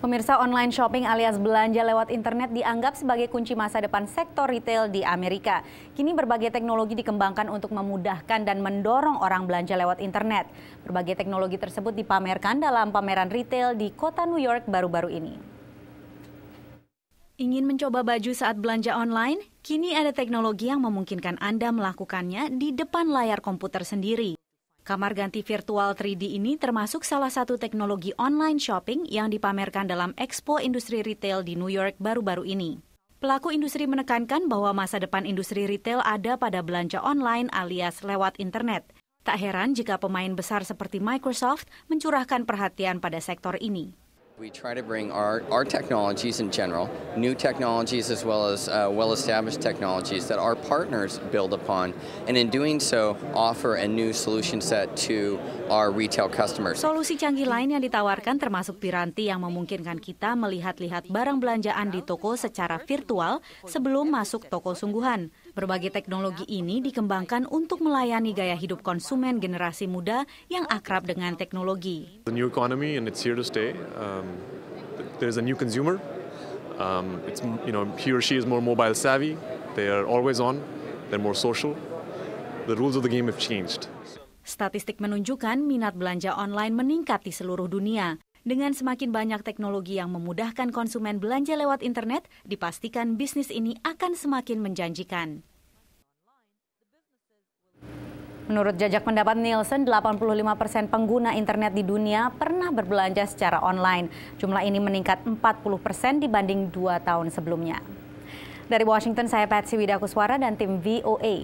Pemirsa online shopping alias belanja lewat internet dianggap sebagai kunci masa depan sektor retail di Amerika. Kini berbagai teknologi dikembangkan untuk memudahkan dan mendorong orang belanja lewat internet. Berbagai teknologi tersebut dipamerkan dalam pameran retail di kota New York baru-baru ini. Ingin mencoba baju saat belanja online? Kini ada teknologi yang memungkinkan Anda melakukannya di depan layar komputer sendiri. Kamar ganti virtual 3D ini termasuk salah satu teknologi online shopping yang dipamerkan dalam Expo Industri Retail di New York baru-baru ini. Pelaku industri menekankan bahwa masa depan industri retail ada pada belanja online alias lewat internet. Tak heran jika pemain besar seperti Microsoft mencurahkan perhatian pada sektor ini. We try to bring our, our technologies in general, new technologies as well as uh, well-established technologies that our partners build upon, and in doing so, offer a new solution set to our retail customers. Solusi canggih lain yang ditawarkan termasuk piranti yang memungkinkan kita melihat-lihat barang belanjaan di toko secara virtual sebelum masuk toko sungguhan. Berbagai teknologi ini dikembangkan untuk melayani gaya hidup konsumen generasi muda yang akrab dengan teknologi. The new economy and it's here to stay. Um, there's a new consumer. Um, it's you know he or she is more mobile savvy. They are always on. They're more social. The rules of the game have changed. Statistik menunjukkan minat belanja online meningkat di seluruh dunia. Dengan semakin banyak teknologi yang memudahkan konsumen belanja lewat internet, dipastikan bisnis ini akan semakin menjanjikan. Menurut jajak pendapat Nielsen, 85 persen pengguna internet di dunia pernah berbelanja secara online. Jumlah ini meningkat 40 persen dibanding dua tahun sebelumnya. Dari Washington, saya Patsy Widakuswara dan tim VOA.